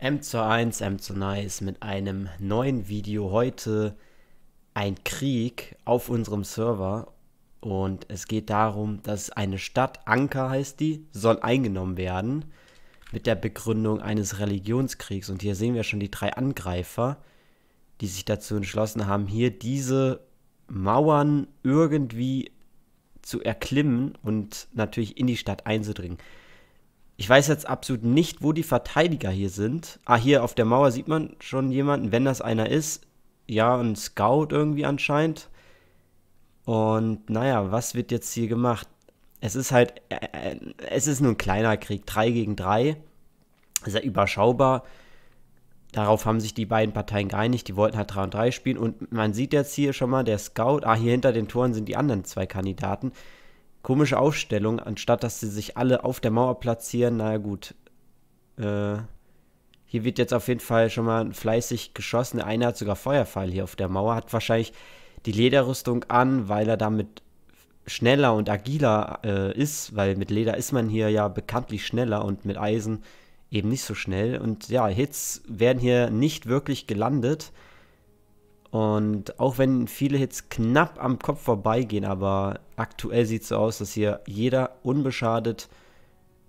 M zu 1, M zu Nice mit einem neuen Video heute ein Krieg auf unserem Server und es geht darum, dass eine Stadt, Anker heißt die, soll eingenommen werden mit der Begründung eines Religionskriegs und hier sehen wir schon die drei Angreifer, die sich dazu entschlossen haben, hier diese Mauern irgendwie zu erklimmen und natürlich in die Stadt einzudringen. Ich weiß jetzt absolut nicht, wo die Verteidiger hier sind. Ah, hier auf der Mauer sieht man schon jemanden, wenn das einer ist. Ja, ein Scout irgendwie anscheinend. Und naja, was wird jetzt hier gemacht? Es ist halt, äh, äh es ist nur ein kleiner Krieg, 3 gegen 3. Ist ja überschaubar. Darauf haben sich die beiden Parteien geeinigt, die wollten halt 3 und 3 spielen. Und man sieht jetzt hier schon mal, der Scout, ah, hier hinter den Toren sind die anderen zwei Kandidaten. Komische Aufstellung, anstatt dass sie sich alle auf der Mauer platzieren. Na gut. Äh, hier wird jetzt auf jeden Fall schon mal fleißig geschossen. Der eine hat sogar Feuerfall hier auf der Mauer, hat wahrscheinlich die Lederrüstung an, weil er damit schneller und agiler äh, ist, weil mit Leder ist man hier ja bekanntlich schneller und mit Eisen eben nicht so schnell. Und ja, Hits werden hier nicht wirklich gelandet. Und auch wenn viele Hits knapp am Kopf vorbeigehen, aber aktuell sieht es so aus, dass hier jeder unbeschadet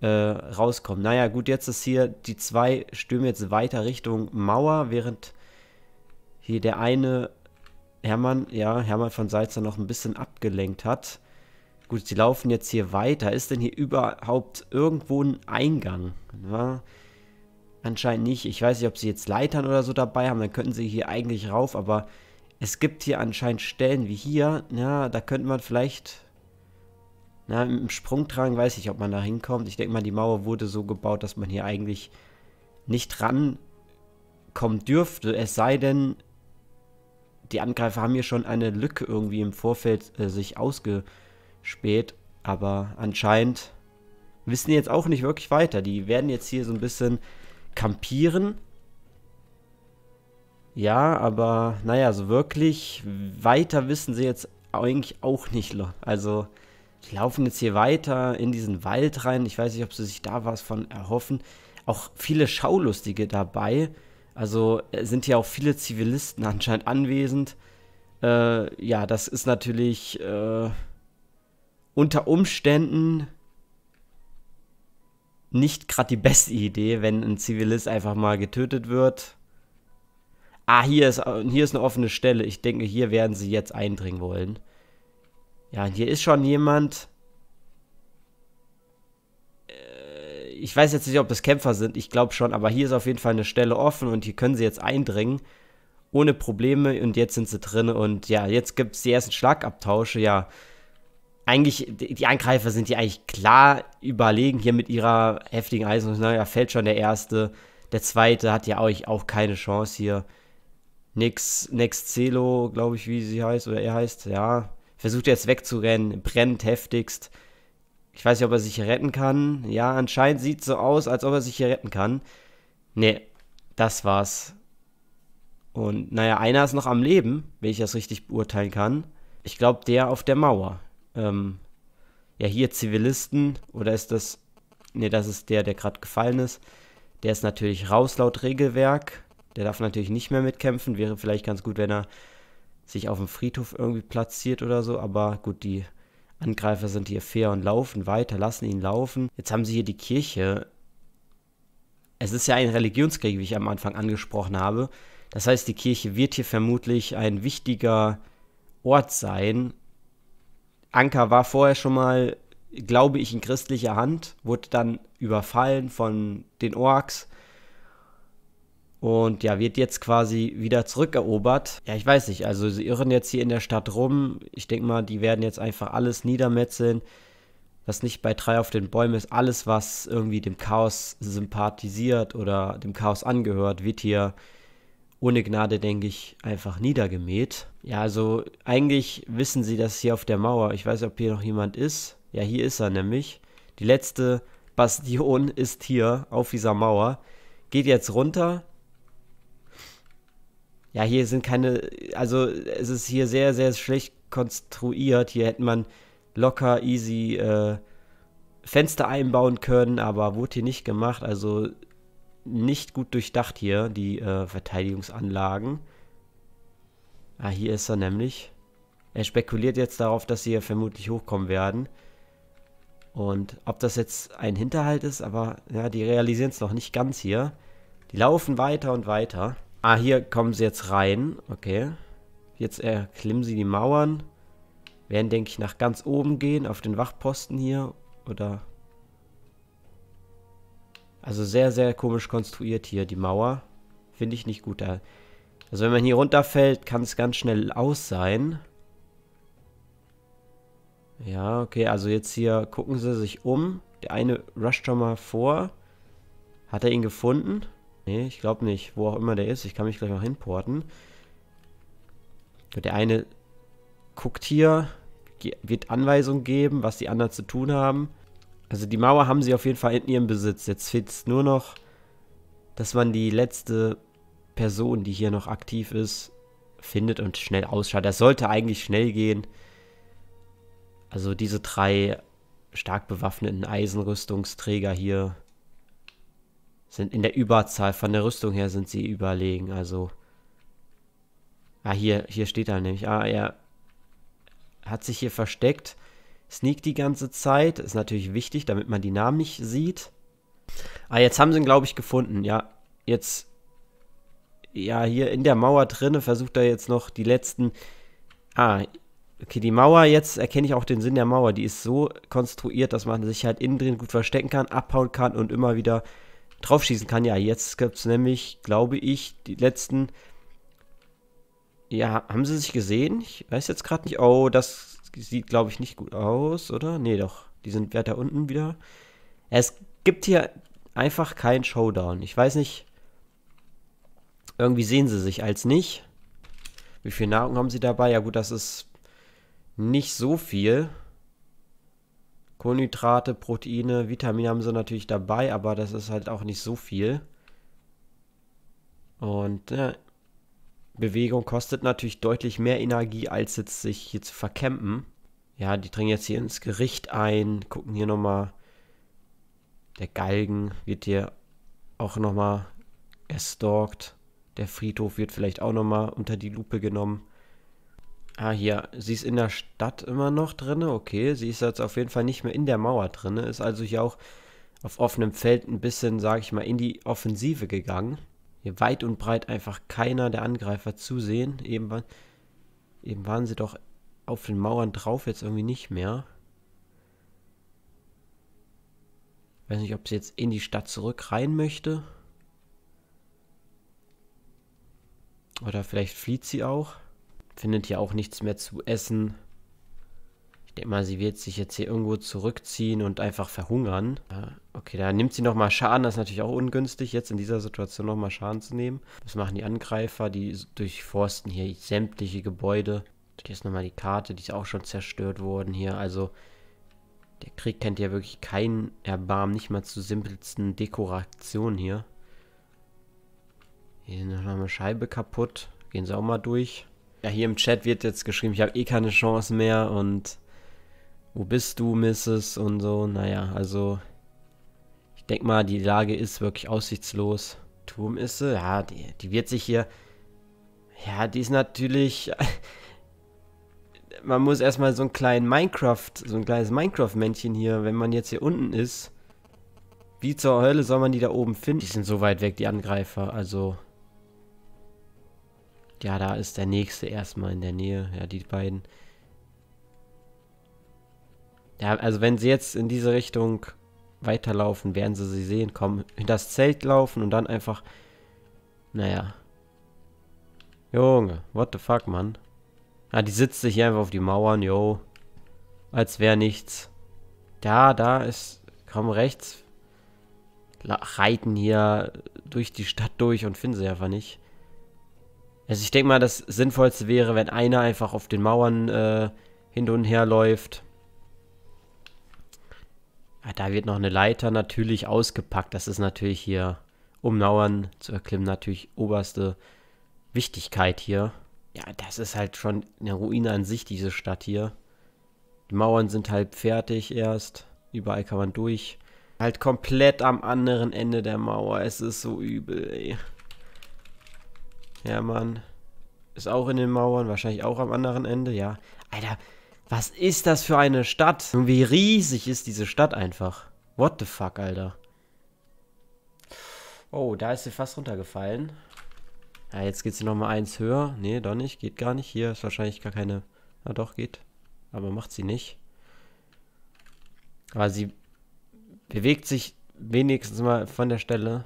äh, rauskommt. Naja, gut, jetzt ist hier die zwei Stürme jetzt weiter Richtung Mauer, während hier der eine Hermann, ja, Hermann von Salzer noch ein bisschen abgelenkt hat. Gut, sie laufen jetzt hier weiter. Ist denn hier überhaupt irgendwo ein Eingang? Ja? Ne? Anscheinend nicht. Ich weiß nicht, ob sie jetzt Leitern oder so dabei haben. Dann könnten sie hier eigentlich rauf. Aber es gibt hier anscheinend Stellen wie hier. Ja, da könnte man vielleicht... Na, im Sprung tragen weiß ich, ob man da hinkommt. Ich denke mal, die Mauer wurde so gebaut, dass man hier eigentlich nicht rankommen dürfte. Es sei denn, die Angreifer haben hier schon eine Lücke irgendwie im Vorfeld äh, sich ausgespäht. Aber anscheinend wissen die jetzt auch nicht wirklich weiter. Die werden jetzt hier so ein bisschen Kampieren. Ja, aber naja, so wirklich weiter wissen sie jetzt eigentlich auch nicht. Also, die laufen jetzt hier weiter in diesen Wald rein. Ich weiß nicht, ob sie sich da was von erhoffen. Auch viele Schaulustige dabei. Also äh, sind hier auch viele Zivilisten anscheinend anwesend. Äh, ja, das ist natürlich äh, unter Umständen nicht gerade die beste Idee, wenn ein Zivilist einfach mal getötet wird. Ah, hier ist, hier ist eine offene Stelle. Ich denke, hier werden sie jetzt eindringen wollen. Ja, hier ist schon jemand. Äh, ich weiß jetzt nicht, ob das Kämpfer sind. Ich glaube schon. Aber hier ist auf jeden Fall eine Stelle offen und hier können sie jetzt eindringen. Ohne Probleme. Und jetzt sind sie drin. Und ja, jetzt gibt es die ersten Schlagabtausche. Ja, eigentlich, die Angreifer sind ja eigentlich klar überlegen hier mit ihrer heftigen Eisen. Naja, ne, fällt schon der erste. Der zweite hat ja auch, auch keine Chance hier. Nix, Nix Nexcelo, glaube ich, wie sie heißt oder er heißt, ja. Versucht jetzt wegzurennen, brennt heftigst. Ich weiß nicht, ob er sich hier retten kann. Ja, anscheinend sieht so aus, als ob er sich hier retten kann. Nee, das war's. Und naja, einer ist noch am Leben, wenn ich das richtig beurteilen kann. Ich glaube, der auf der Mauer ähm, ja hier Zivilisten oder ist das, ne, das ist der, der gerade gefallen ist. Der ist natürlich raus laut Regelwerk. Der darf natürlich nicht mehr mitkämpfen. Wäre vielleicht ganz gut, wenn er sich auf dem Friedhof irgendwie platziert oder so. Aber gut, die Angreifer sind hier fair und laufen weiter, lassen ihn laufen. Jetzt haben sie hier die Kirche. Es ist ja ein Religionskrieg, wie ich am Anfang angesprochen habe. Das heißt, die Kirche wird hier vermutlich ein wichtiger Ort sein, Anker war vorher schon mal, glaube ich, in christlicher Hand, wurde dann überfallen von den Orks und ja, wird jetzt quasi wieder zurückerobert. Ja, ich weiß nicht, also sie irren jetzt hier in der Stadt rum. Ich denke mal, die werden jetzt einfach alles niedermetzeln. Was nicht bei drei auf den Bäumen ist, alles, was irgendwie dem Chaos sympathisiert oder dem Chaos angehört, wird hier ohne Gnade, denke ich, einfach niedergemäht. Ja, also eigentlich wissen sie das hier auf der Mauer. Ich weiß, ob hier noch jemand ist. Ja, hier ist er nämlich. Die letzte Bastion ist hier auf dieser Mauer. Geht jetzt runter. Ja, hier sind keine, also es ist hier sehr, sehr schlecht konstruiert. Hier hätte man locker, easy äh, Fenster einbauen können, aber wurde hier nicht gemacht. Also nicht gut durchdacht hier, die äh, Verteidigungsanlagen. Ah, hier ist er nämlich. Er spekuliert jetzt darauf, dass sie hier vermutlich hochkommen werden. Und ob das jetzt ein Hinterhalt ist, aber ja, die realisieren es noch nicht ganz hier. Die laufen weiter und weiter. Ah, hier kommen sie jetzt rein. Okay. Jetzt erklimmen sie die Mauern. Werden, denke ich, nach ganz oben gehen, auf den Wachposten hier. Oder also sehr, sehr komisch konstruiert hier die Mauer. Finde ich nicht gut. Also wenn man hier runterfällt, kann es ganz schnell aus sein. Ja, okay, also jetzt hier gucken sie sich um. Der eine rusht schon mal vor. Hat er ihn gefunden? Ne, ich glaube nicht. Wo auch immer der ist, ich kann mich gleich noch hinporten. Der eine guckt hier, wird Anweisungen geben, was die anderen zu tun haben. Also die Mauer haben sie auf jeden Fall in ihrem Besitz. Jetzt fehlt es nur noch, dass man die letzte Person, die hier noch aktiv ist, findet und schnell ausschaltet. Das sollte eigentlich schnell gehen. Also diese drei stark bewaffneten Eisenrüstungsträger hier sind in der Überzahl. Von der Rüstung her sind sie überlegen. Also. Ah, hier, hier steht er nämlich. Ah, er hat sich hier versteckt sneakt die ganze Zeit. Ist natürlich wichtig, damit man die Namen nicht sieht. Ah, jetzt haben sie ihn, glaube ich, gefunden. Ja, jetzt. Ja, hier in der Mauer drinne versucht er jetzt noch die letzten. Ah, okay, die Mauer, jetzt erkenne ich auch den Sinn der Mauer. Die ist so konstruiert, dass man sich halt innen drin gut verstecken kann, abhauen kann und immer wieder draufschießen kann. Ja, jetzt gibt es nämlich, glaube ich, die letzten. Ja, haben sie sich gesehen? Ich weiß jetzt gerade nicht. Oh, das sieht, glaube ich, nicht gut aus, oder? Nee, doch. Die sind weiter unten wieder. Es gibt hier einfach keinen Showdown. Ich weiß nicht. Irgendwie sehen sie sich als nicht. Wie viel Nahrung haben sie dabei? Ja gut, das ist nicht so viel. Kohlenhydrate, Proteine, Vitamine haben sie natürlich dabei, aber das ist halt auch nicht so viel. Und ja, Bewegung kostet natürlich deutlich mehr Energie, als jetzt sich hier zu verkämpfen. Ja, die dringen jetzt hier ins Gericht ein, gucken hier nochmal. Der Galgen wird hier auch nochmal erstalkt. Der Friedhof wird vielleicht auch nochmal unter die Lupe genommen. Ah, hier, sie ist in der Stadt immer noch drin. Okay, sie ist jetzt auf jeden Fall nicht mehr in der Mauer drin. Ist also hier auch auf offenem Feld ein bisschen, sage ich mal, in die Offensive gegangen hier weit und breit einfach keiner der Angreifer zusehen. Eben, eben waren sie doch auf den Mauern drauf, jetzt irgendwie nicht mehr. weiß nicht, ob sie jetzt in die Stadt zurück rein möchte. Oder vielleicht flieht sie auch. Findet hier auch nichts mehr zu essen. Ich denke mal, sie wird sich jetzt hier irgendwo zurückziehen und einfach verhungern. Ja, okay, da nimmt sie nochmal Schaden. Das ist natürlich auch ungünstig, jetzt in dieser Situation nochmal Schaden zu nehmen. Was machen die Angreifer? Die durchforsten hier sämtliche Gebäude. Hier ist nochmal die Karte, die ist auch schon zerstört worden hier. Also der Krieg kennt ja wirklich keinen Erbarm, nicht mal zu simpelsten Dekorationen hier. Hier ist noch eine Scheibe kaputt. Gehen sie auch mal durch. Ja, hier im Chat wird jetzt geschrieben, ich habe eh keine Chance mehr und wo bist du, Mrs. und so. Naja, also ich denke mal, die Lage ist wirklich aussichtslos. Turm ist sie. Ja, die, die wird sich hier... Ja, die ist natürlich... man muss erstmal so ein kleinen Minecraft, so ein kleines Minecraft-Männchen hier, wenn man jetzt hier unten ist. Wie zur Hölle soll man die da oben finden? Die sind so weit weg, die Angreifer, also. Ja, da ist der nächste erstmal in der Nähe, ja, die beiden. Ja, also wenn sie jetzt in diese Richtung weiterlaufen, werden sie sie sehen, kommen, in das Zelt laufen und dann einfach... Naja. Junge, what the fuck, Mann. Ah, die sitzt sich hier einfach auf die Mauern, yo. Als wäre nichts. Da, da ist... Komm, rechts. Reiten hier durch die Stadt durch und finden sie einfach nicht. Also ich denke mal, das Sinnvollste wäre, wenn einer einfach auf den Mauern äh, hin und her läuft Ah, da wird noch eine Leiter natürlich ausgepackt. Das ist natürlich hier, um Mauern zu erklimmen, natürlich oberste Wichtigkeit hier. Ja, das ist halt schon eine Ruine an sich, diese Stadt hier. Die Mauern sind halb fertig erst. Überall kann man durch. Halt komplett am anderen Ende der Mauer. Es ist so übel, ey. Ja, Mann. Ist auch in den Mauern, wahrscheinlich auch am anderen Ende, ja. Alter, was ist das für eine Stadt? Und wie riesig ist diese Stadt einfach? What the fuck, Alter? Oh, da ist sie fast runtergefallen. Ja, jetzt geht sie nochmal eins höher. Nee, doch nicht. Geht gar nicht. Hier ist wahrscheinlich gar keine... Na doch, geht. Aber macht sie nicht. Aber sie bewegt sich wenigstens mal von der Stelle.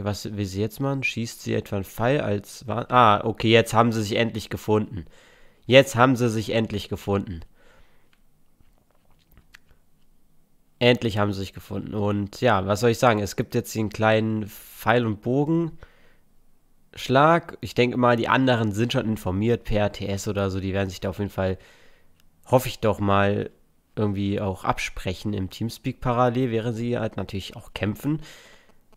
Okay, was will sie jetzt machen? Schießt sie etwa einen Pfeil als... Ah, okay, jetzt haben sie sich endlich gefunden. Jetzt haben sie sich endlich gefunden. Endlich haben sie sich gefunden. Und ja, was soll ich sagen? Es gibt jetzt den kleinen Pfeil- und Bogenschlag. Ich denke mal, die anderen sind schon informiert per TS oder so. Die werden sich da auf jeden Fall, hoffe ich doch mal, irgendwie auch absprechen im Teamspeak parallel, während sie halt natürlich auch kämpfen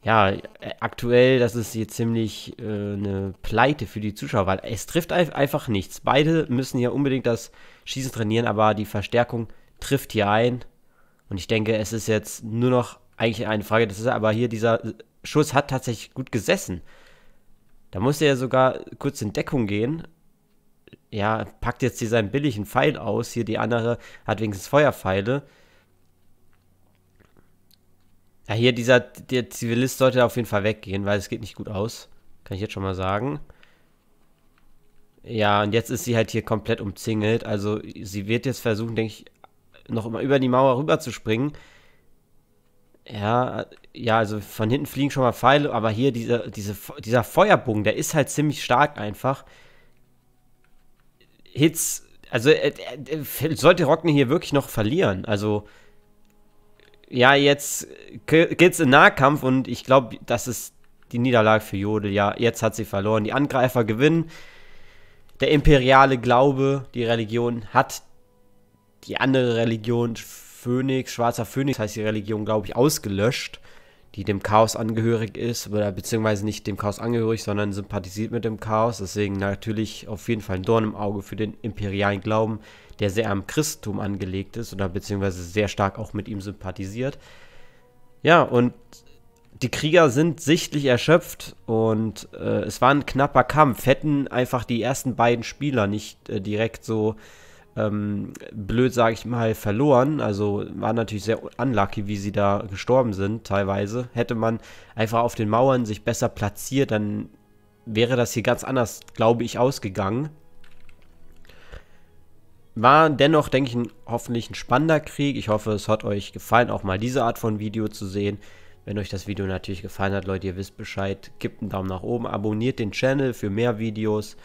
ja, äh, aktuell, das ist hier ziemlich äh, eine Pleite für die Zuschauer, weil es trifft einfach nichts. Beide müssen hier unbedingt das Schießen trainieren, aber die Verstärkung trifft hier ein. Und ich denke, es ist jetzt nur noch eigentlich eine Frage, das ist aber hier, dieser äh, Schuss hat tatsächlich gut gesessen. Da musste er sogar kurz in Deckung gehen. Ja, packt jetzt hier seinen billigen Pfeil aus. Hier die andere hat wenigstens Feuerpfeile. Ja, hier dieser der Zivilist sollte auf jeden Fall weggehen, weil es geht nicht gut aus. Kann ich jetzt schon mal sagen. Ja, und jetzt ist sie halt hier komplett umzingelt. Also sie wird jetzt versuchen, denke ich, noch immer über die Mauer rüber zu springen. Ja, ja, also von hinten fliegen schon mal Pfeile, aber hier dieser, diese, dieser Feuerbogen, der ist halt ziemlich stark einfach. Hits, also äh, äh, äh sollte Rockne hier wirklich noch verlieren. Also ja, jetzt geht's in Nahkampf und ich glaube, das ist die Niederlage für Jodel. Ja, jetzt hat sie verloren. Die Angreifer gewinnen. Der imperiale Glaube, die Religion, hat die andere Religion, Phönix, Schwarzer Phönix heißt die Religion, glaube ich, ausgelöscht die dem Chaos angehörig ist, oder beziehungsweise nicht dem Chaos angehörig, sondern sympathisiert mit dem Chaos. Deswegen natürlich auf jeden Fall ein Dorn im Auge für den imperialen Glauben, der sehr am Christentum angelegt ist oder beziehungsweise sehr stark auch mit ihm sympathisiert. Ja, und die Krieger sind sichtlich erschöpft und äh, es war ein knapper Kampf. Hätten einfach die ersten beiden Spieler nicht äh, direkt so ähm, blöd, sage ich mal, verloren. Also war natürlich sehr unlucky, wie sie da gestorben sind, teilweise. Hätte man einfach auf den Mauern sich besser platziert, dann wäre das hier ganz anders, glaube ich, ausgegangen. War dennoch, denke ich, ein, hoffentlich ein spannender Krieg. Ich hoffe, es hat euch gefallen, auch mal diese Art von Video zu sehen. Wenn euch das Video natürlich gefallen hat, Leute, ihr wisst Bescheid, gebt einen Daumen nach oben, abonniert den Channel für mehr Videos.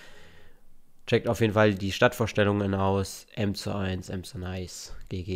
Checkt auf jeden Fall die Stadtvorstellungen aus. M zu 1, M zu Nice, GG.